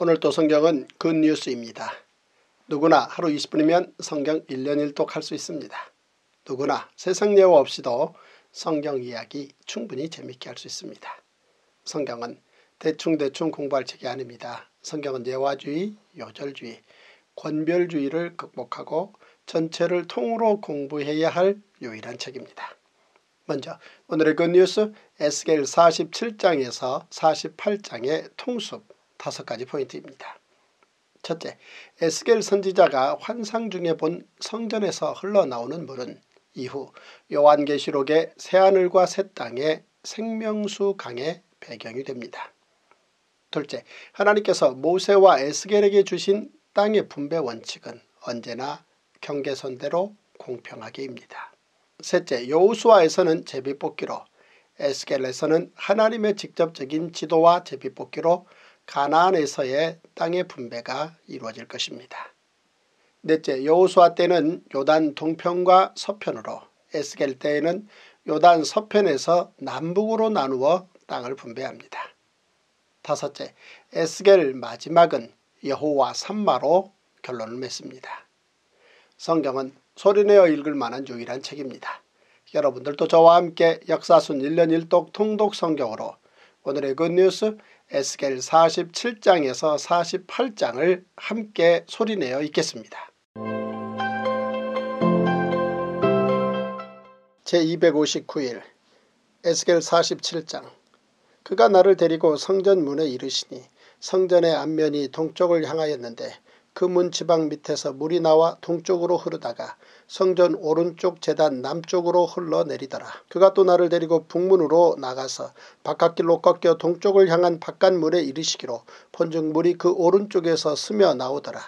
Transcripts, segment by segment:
오늘 또 성경은 굿뉴스입니다. 누구나 하루 20분이면 성경 1년 1독 할수 있습니다. 누구나 세상 예우 없이도 성경 이야기 충분히 재밌게 할 수 있습니다. 성경은 대충대충 공부할 책이 아닙니다. 성경은 예화주의, 요절주의, 권별주의를 극복하고 전체를 통으로 공부해야 할 유일한 책입니다. 먼저 오늘의 굿뉴스 에스겔 47장에서 48장의 통숲 다섯 가지 포인트입니다. 첫째, 에스겔 선지자가 환상 중에 본 성전에서 흘러나오는 물은 이후 요한계시록의 새하늘과 새 땅의 생명수 강의 배경이 됩니다. 둘째, 하나님께서 모세와 에스겔에게 주신 땅의 분배 원칙은 언제나 경계선대로 공평하게입니다. 셋째, 여호수아에서는 제비뽑기로 에스겔에서는 하나님의 직접적인 지도와 제비뽑기로 가나안에서의 땅의 분배가 이루어질 것입니다. 넷째 여호수아 때는 요단 동편과 서편으로 에스겔 때에는 요단 서편에서 남북으로 나누어 땅을 분배합니다. 다섯째 에스겔 마지막은 여호와 삼마로 결론을 맺습니다. 성경은 소리내어 읽을 만한 유일한 책입니다. 여러분들도 저와 함께 역사순 1년 1독 통독 성경으로 오늘의 굿뉴스 그 에스겔 47장에서 48장을 함께 소리내어 읽겠습니다. 제259일 에스겔 47장 그가 나를 데리고 성전 문에 이르시니 성전의 앞면이 동쪽을 향하였는데 그 문지방 밑에서 물이 나와 동쪽으로 흐르다가 성전 오른쪽 재단 남쪽으로 흘러내리더라. 그가 또 나를 데리고 북문으로 나가서 바깥길로 꺾여 동쪽을 향한 바깥물에 이르시기로 본즉 물이 그 오른쪽에서 스며 나오더라.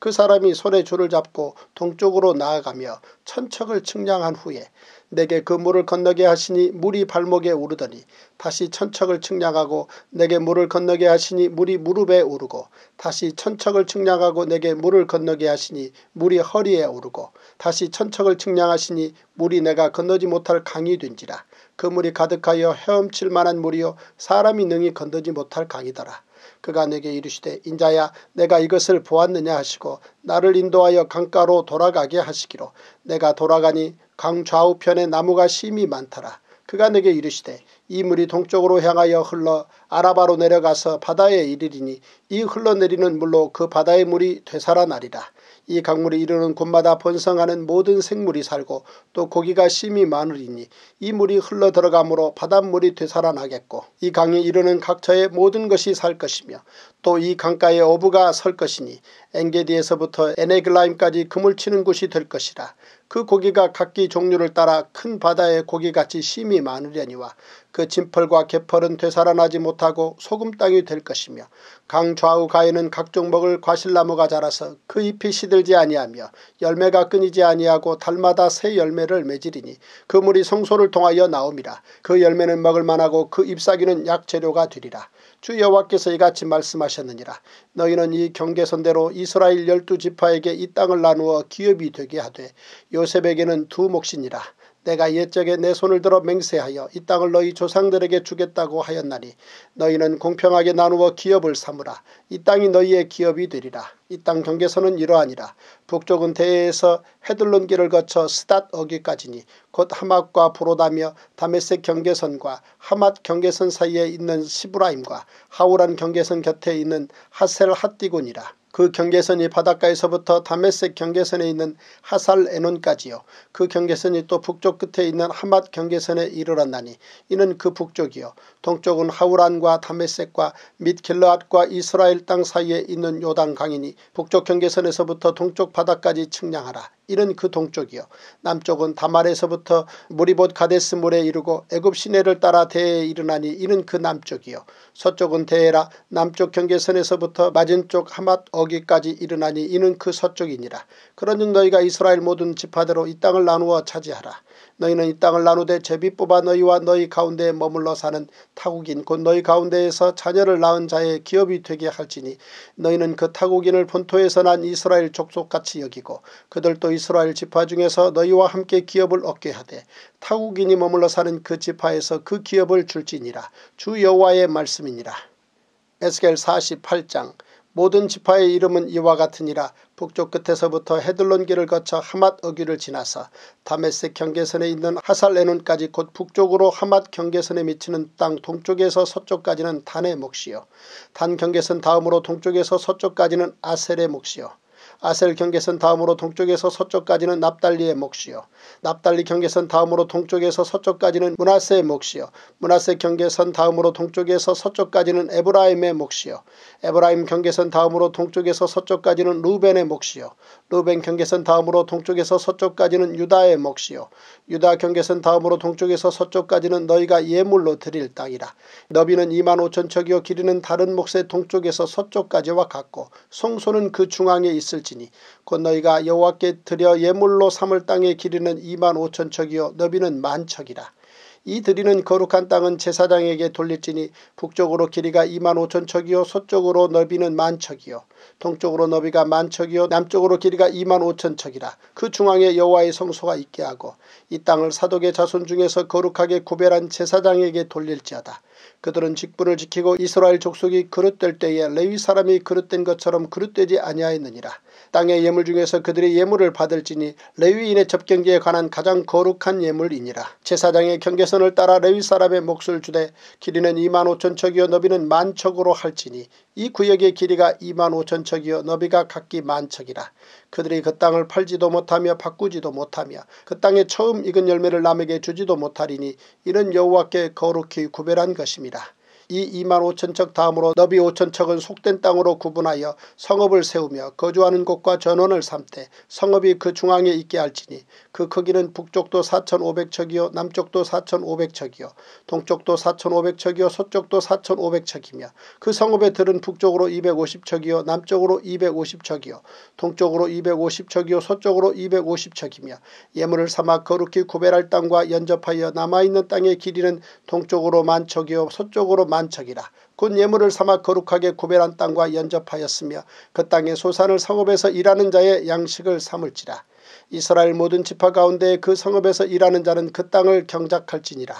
그 사람이 손에 줄을 잡고 동쪽으로 나아가며 천척을 측량한 후에 내게 그 물을 건너게 하시니 물이 발목에 오르더니 다시 천척을 측량하고 내게 물을 건너게 하시니 물이 무릎에 오르고 다시 천척을 측량하고 내게 물을 건너게 하시니 물이 허리에 오르고 다시 천척을 측량하시니 물이 내가 건너지 못할 강이 된지라 그 물이 가득하여 헤엄칠 만한 물이요 사람이 능히 건너지 못할 강이더라. 그가 내게 이르시되 인자야 내가 이것을 보았느냐 하시고 나를 인도하여 강가로 돌아가게 하시기로 내가 돌아가니 강 좌우편에 나무가 심히 많더라. 그가 내게 이르시되 이 물이 동쪽으로 향하여 흘러 아라바로 내려가서 바다에 이르리니 이 흘러내리는 물로 그 바다의 물이 되살아나리라. 이 강물이 이르는 곳마다 번성하는 모든 생물이 살고 또 고기가 심히 많으리니 이 물이 흘러 들어가므로 바닷물이 되살아나겠고 이 강이 이르는 각처의 모든 것이 살 것이며 또 이 강가에 어부가 설 것이니 엔게디에서부터 에네글라임까지 금을 치는 곳이 될 것이라 그 고기가 각기 종류를 따라 큰 바다의 고기같이 심히 많으려니와 그 진펄과 개펄은 되살아나지 못하고 소금 땅이 될 것이며 강좌우 가에는 각종 먹을 과실나무가 자라서 그 잎이 시들지 아니하며 열매가 끊이지 아니하고 달마다 새 열매를 맺으리니 그 물이 성소를 통하여 나옵니다. 그 열매는 먹을만하고 그 잎사귀는 약재료가 되리라. 주 여호와께서 이같이 말씀하셨느니라. 너희는 이 경계선대로 이스라엘 열두 지파에게 이 땅을 나누어 기업이 되게 하되 요셉에게는 두 몫이니라. 내가 옛적에 내 손을 들어 맹세하여 이 땅을 너희 조상들에게 주겠다고 하였나니 너희는 공평하게 나누어 기업을 삼으라. 이 땅이 너희의 기업이 되리라. 이 땅 경계선은 이러하니라. 북쪽은 대해에서 헤들론길을 거쳐 스닷 어기까지니 곧 하맛과 부로다며 다메섹 경계선과 하맛 경계선 사이에 있는 시브라임과 하우란 경계선 곁에 있는 하셀 핫디군이라 그 경계선이 바닷가에서부터 다메섹 경계선에 있는 하살 에논까지요. 그 경계선이 또 북쪽 끝에 있는 하맛 경계선에 이르렀나니 이는 그 북쪽이요. 동쪽은 하우란과 다메섹과 및 길르앗과 이스라엘 땅 사이에 있는 요단강이니 북쪽 경계선에서부터 동쪽 바다까지 측량하라. 이른 그 동쪽이요 남쪽은 다말에서부터 무리봇 가데스 물에 이르고 애굽 시내를 따라 대에 일어나니이는그 남쪽이요 서쪽은 대해라 남쪽 경계선에서부터 맞은쪽 하맛 어기까지 일어나니 이는 그 서쪽이니라 그런즉 너희가 이스라엘 모든 지파대로 이 땅을 나누어 차지하라 너희는 이 땅을 나누되 제비 뽑아 너희와 너희 가운데에 머물러 사는 타국인 곧 너희 가운데에서 자녀를 낳은 자의 기업이 되게 할지니 너희는 그 타국인을 본토에서 난 이스라엘 족속같이 여기고 그들도 이스라엘 지파 중에서 너희와 함께 기업을 얻게 하되 타국인이 머물러 사는 그 지파에서 그 기업을 줄지니라 주 여호와의 말씀이니라. 에스겔 48장 모든 지파의 이름은 이와 같으니라 북쪽 끝에서부터 헤들론길을 거쳐 하맛 어귀를 지나서 다메섹 경계선에 있는 하살레논까지 곧 북쪽으로 하맛 경계선에 미치는 땅 동쪽에서 서쪽까지는 단의 몫이요 단 경계선 다음으로 동쪽에서 서쪽까지는 아셀의 몫이요 아셀 경계선 다음으로 동쪽에서 서쪽까지는 납달리의 몫이요. 납달리 경계선 다음으로 동쪽에서 서쪽까지는 문하세의 몫이요. 문하세 경계선 다음으로 동쪽에서 서쪽까지는 에브라임의 몫이요. 에브라임 경계선 다음으로 동쪽에서 서쪽까지는 루벤의 몫이요. 루벤 경계선 다음으로 동쪽에서 서쪽까지는 유다의 몫이요. 유다 경계선 다음으로 동쪽에서 서쪽까지는 너희가 예물로 드릴 땅이라. 너비는 2만 5천 척이요 길이는 다른 몫의 동쪽에서 서쪽까지와 같고 성소는 그 중앙에 있을 있을지니 곧 너희가 여호와께 드려 예물로 삼을 땅의 길이는 2만 5천 척이요 너비는 만 척이라. 이 드리는 거룩한 땅은 제사장에게 돌릴지니 북쪽으로 길이가 2만 5천 척이요 서쪽으로 너비는 만 척이요 동쪽으로 너비가 만 척이요 남쪽으로 길이가 2만 5천 척이라 그 중앙에 여호와의 성소가 있게 하고 이 땅을 사독의 자손 중에서 거룩하게 구별한 제사장에게 돌릴지어다. 그들은 직분을 지키고 이스라엘 족속이 그릇될 때에 레위 사람이 그릇된 것처럼 그릇되지 아니하였느니라. 땅의 예물 중에서 그들의 예물을 받을지니 레위인의 접경지에 관한 가장 거룩한 예물이니라. 제사장의 경계선을 따라 레위 사람의 몫을 주되 길이는 2만 5천 척이요 너비는 만 척으로 할지니 이 구역의 길이가 2만 5천 척이요 너비가 각기 만 척이라. 그들이 그 땅을 팔지도 못하며 바꾸지도 못하며 그 땅에 처음 익은 열매를 남에게 주지도 못하리니 이는 여호와께 거룩히 구별한 것입니다. 이 2만 5천 척 다음으로 너비 5천 척은 속된 땅으로 구분하여 성읍을 세우며 거주하는 곳과 전원을 삼되 성읍이 그 중앙에 있게 할지니 그 크기는 북쪽도 4,500척이요 남쪽도 4,500척이요 동쪽도 4,500척이요 서쪽도 4,500척이며 그 성읍의 들은 북쪽으로 250척이요 남쪽으로 250척이요 동쪽으로 250척이요 서쪽으로 250척이며 예물을 삼아 거룩히 구별할 땅과 연접하여 남아있는 땅의 길이는 동쪽으로 만척이요 서쪽으로 만 만척이라 곧 예물을 삼아 거룩하게 구별한 땅과 연접하였으며 그 땅의 소산을 성읍에서 일하는 자의 양식을 삼을지라 이스라엘 모든 지파 가운데 그 성읍에서 일하는 자는 그 땅을 경작할지니라.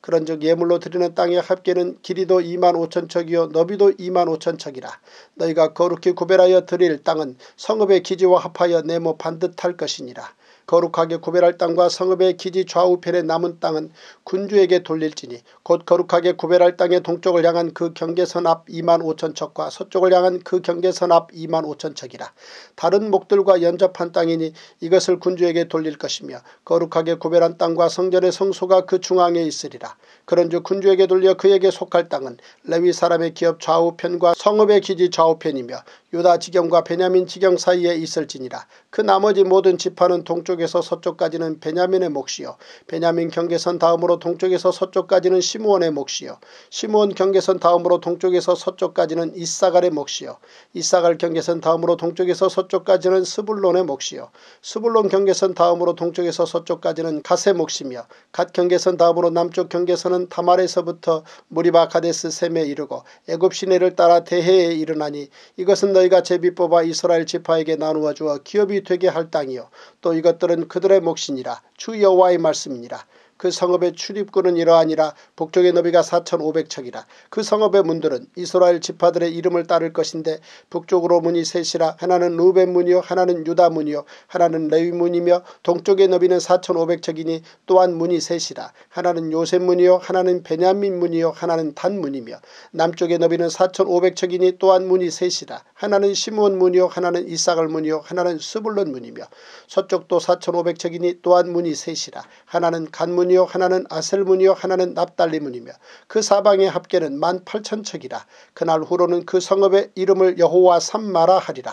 그런즉 예물로 드리는 땅의 합계는 길이도 2만 5천 척이요 너비도 2만 5천 척이라. 너희가 거룩히 구별하여 드릴 땅은 성읍의 기지와 합하여 네모 반듯할 것이니라. 거룩하게 구별할 땅과 성읍의 기지 좌우편에 남은 땅은 군주에게 돌릴지니 곧 거룩하게 구별할 땅의 동쪽을 향한 그 경계선 앞 2만 5천 척과 서쪽을 향한 그 경계선 앞 2만 5천 척이라. 다른 목들과 연접한 땅이니 이것을 군주에게 돌릴 것이며 거룩하게 구별한 땅과 성전의 성소가 그 중앙에 있으리라. 그런즉 군주에게 돌려 그에게 속할 땅은 레위 사람의 기업 좌우편과 성읍의 기지 좌우편이며 유다 지경과 베냐민 지경 사이에 있을지니라. 그 나머지 모든 지파는 동쪽 동쪽에서 서쪽까지는 베냐민의 몫이요 베냐민 경계선 다음으로 동쪽에서 서쪽까지는 시므온의 몫이요 시므온 경계선 다음으로 동쪽에서 서쪽까지는 이사갈의 몫이요 이사갈 경계선 다음으로 동쪽에서 서쪽까지는 스불론의 몫이요 스불론 경계선 다음으로 동쪽에서 서쪽까지는 갓의 몫이며 갓 경계선 다음으로 남쪽 경계선은 다말에서부터 무리바 카데스 셈에 이르고 애굽 시내를 따라 대해에 이르나니 이것은 너희가 제비 뽑아 이스라엘 지파에게 나누어 주어 기업이 되게 할 땅이요 또 이것 것들은 그들의 몫이니라 주 여호와의 말씀이니라 그 성읍의 출입구는 이러하니라 북쪽의 너비가 4,500척이라 그 성읍의 문들은 이스라엘 지파들의 이름을 따를 것인데 북쪽으로 문이 셋이라 하나는 루벤 문이요 하나는 유다 문이요 하나는 레위 문이며 동쪽의 너비는 4,500척이니 또한 문이 셋이라 하나는 요셉 문이요 하나는 베냐민 문이요 하나는 단 문이며 남쪽의 너비는 4,500척이니 또한 문이 셋이라 하나는 시므온 문이요 하나는 이삭을 문이요 하나는 스불론 문이며 서쪽도 4,500척이니 또한 문이 셋이라 하나는 간문이 문이요 하나는 아셀 문이요 하나는 납달리 문이며 그 사방의 합계는 만 팔천 척이라 그날 후로는 그 성읍의 이름을 여호와 삼마라 하리라.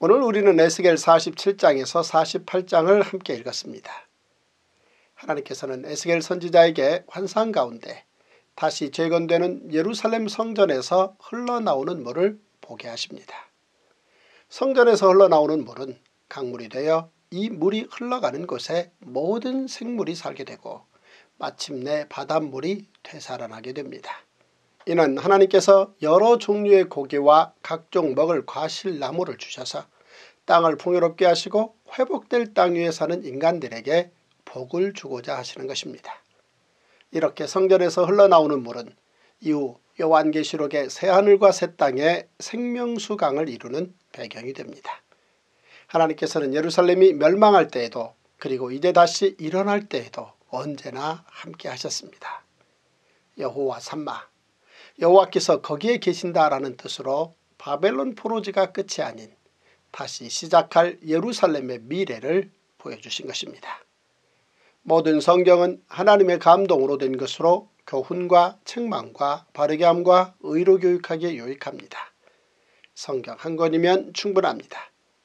오늘 우리는 에스겔 47장에서 48장을 함께 읽었습니다. 하나님께서는 에스겔 선지자에게 환상 가운데 다시 재건되는 예루살렘 성전에서 흘러나오는 물을 보게 하십니다. 성전에서 흘러나오는 물은 강물이 되어 이 물이 흘러가는 곳에 모든 생물이 살게 되고 마침내 바닷물이 되살아나게 됩니다. 이는 하나님께서 여러 종류의 고기와 각종 먹을 과실나무를 주셔서 땅을 풍요롭게 하시고 회복될 땅 위에 사는 인간들에게 복을 주고자 하시는 것입니다. 이렇게 성전에서 흘러나오는 물은 이후 요한계시록의 새하늘과 새 땅의 생명수강을 이루는 배경이 됩니다. 하나님께서는 예루살렘이 멸망할 때에도 그리고 이제 다시 일어날 때에도 언제나 함께 하셨습니다. 여호와 삼마 여호와께서 거기에 계신다라는 뜻으로 바벨론 포로지가 끝이 아닌 다시 시작할 예루살렘의 미래를 보여주신 것입니다. 모든 성경은 하나님의 감동으로 된 것으로 교훈과 책망과 바르게함과 의로 교육하기에 유익합니다. 성경 한 권이면 충분합니다.